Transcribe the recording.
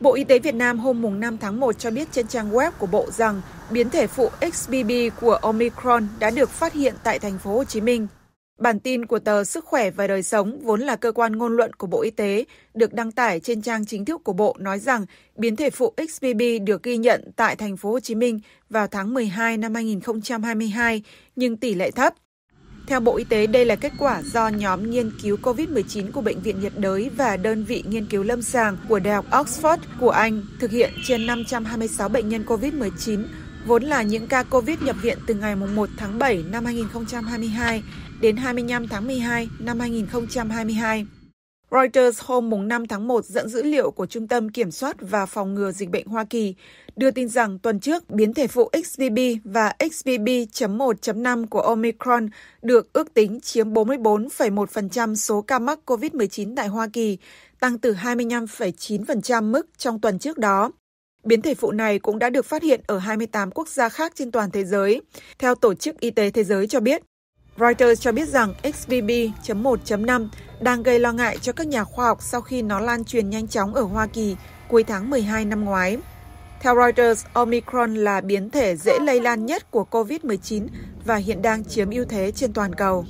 Bộ Y tế Việt Nam hôm 5 tháng 1 cho biết trên trang web của Bộ rằng biến thể phụ XBB của Omicron đã được phát hiện tại thành phố Hồ Chí Minh. Bản tin của tờ Sức khỏe và đời sống vốn là cơ quan ngôn luận của Bộ Y tế được đăng tải trên trang chính thức của Bộ nói rằng biến thể phụ XBB được ghi nhận tại thành phố Hồ Chí Minh vào tháng 12 năm 2022 nhưng tỷ lệ thấp. Theo Bộ Y tế, đây là kết quả do nhóm nghiên cứu COVID-19 của Bệnh viện nhiệt đới và đơn vị nghiên cứu lâm sàng của Đại học Oxford của Anh thực hiện trên 526 bệnh nhân COVID-19, vốn là những ca COVID nhập viện từ ngày 1 tháng 7 năm 2022 đến 25 tháng 12 năm 2022. Reuters hôm mùng 5 tháng 1 dẫn dữ liệu của Trung tâm Kiểm soát và Phòng ngừa Dịch bệnh Hoa Kỳ đưa tin rằng tuần trước biến thể phụ XBB và XBB.1.5 của Omicron được ước tính chiếm 44,1% số ca mắc COVID-19 tại Hoa Kỳ, tăng từ 25,9% mức trong tuần trước đó. Biến thể phụ này cũng đã được phát hiện ở 28 quốc gia khác trên toàn thế giới, theo Tổ chức Y tế Thế giới cho biết. Reuters cho biết rằng XBB.1.5 đang gây lo ngại cho các nhà khoa học sau khi nó lan truyền nhanh chóng ở Hoa Kỳ cuối tháng 12 năm ngoái. Theo Reuters, Omicron là biến thể dễ lây lan nhất của COVID-19 và hiện đang chiếm ưu thế trên toàn cầu.